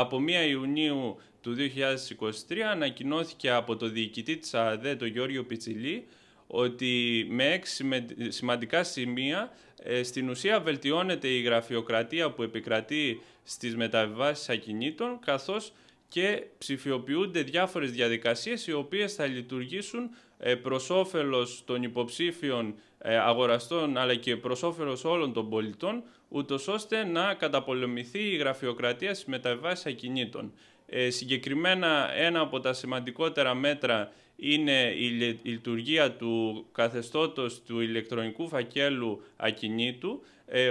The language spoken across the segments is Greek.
από 1 Ιουνίου του 2023 ανακοινώθηκε από το διοικητή της ΑΔΕ, τον Γιώργιο Πιτσιλή, ότι με έξι σημαντικά σημεία ε, στην ουσία βελτιώνεται η γραφειοκρατία που επικρατεί στις μεταβιβάσεις ακινήτων καθώς και ψηφιοποιούνται διάφορες διαδικασίες οι οποίες θα λειτουργήσουν ε, προς όφελος των υποψήφιων ε, αγοραστών αλλά και προς όφελος όλων των πολιτών ούτως ώστε να καταπολεμηθεί η γραφειοκρατία στις μεταβάσεις ακινήτων. Ε, συγκεκριμένα ένα από τα σημαντικότερα μέτρα είναι η λειτουργία του καθεστώτος του ηλεκτρονικού φακέλου ακινήτου.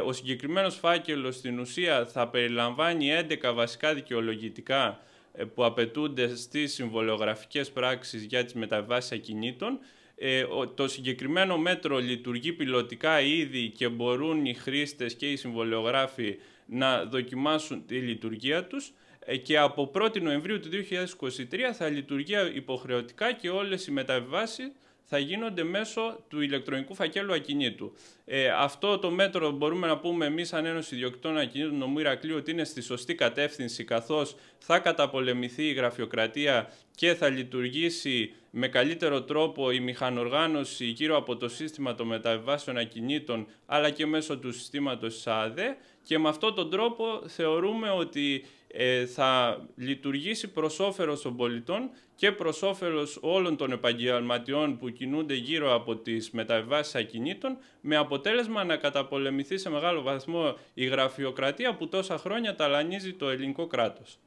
ο συγκεκριμένος φάκελος στην ουσία θα περιλαμβάνει 11 βασικά δικαιολογητικά ε, που απαιτούνται στις συμβολιογραφικές πράξεις για τις μεταβάσεις ακινήτων. Ε, το συγκεκριμένο μέτρο λειτουργεί πιλωτικά ήδη και μπορούν οι χρήστες και οι συμβολιογράφοι να δοκιμάσουν τη λειτουργία τους ε, και από 1η Νοεμβρίου του 2023 θα λειτουργεί υποχρεωτικά και όλες οι μεταβάσεις θα γίνονται μέσω του ηλεκτρονικού φακέλου ακινήτου. Ε, αυτό το μέτρο μπορούμε να πούμε εμείς, σαν Ένωση Ιδιοκτών Ακινήτου Νομού Ηρακλείου, ότι είναι στη σωστή κατεύθυνση, καθώς θα καταπολεμηθεί η γραφειοκρατία και θα λειτουργήσει με καλύτερο τρόπο η μηχανοργάνωση γύρω από το σύστημα των μεταβιβάσεων ακινήτων αλλά και μέσω του συστήματος ΣΑΔΕ και με αυτόν τον τρόπο θεωρούμε ότι ε, θα λειτουργήσει προς όφελος των πολιτών και προς όφελος όλων των επαγγελματιών που κινούνται γύρω από τις μεταβάσεις ακινήτων με αποτέλεσμα να καταπολεμηθεί σε μεγάλο βαθμό η γραφειοκρατία που τόσα χρόνια ταλανίζει το ελληνικό κράτος.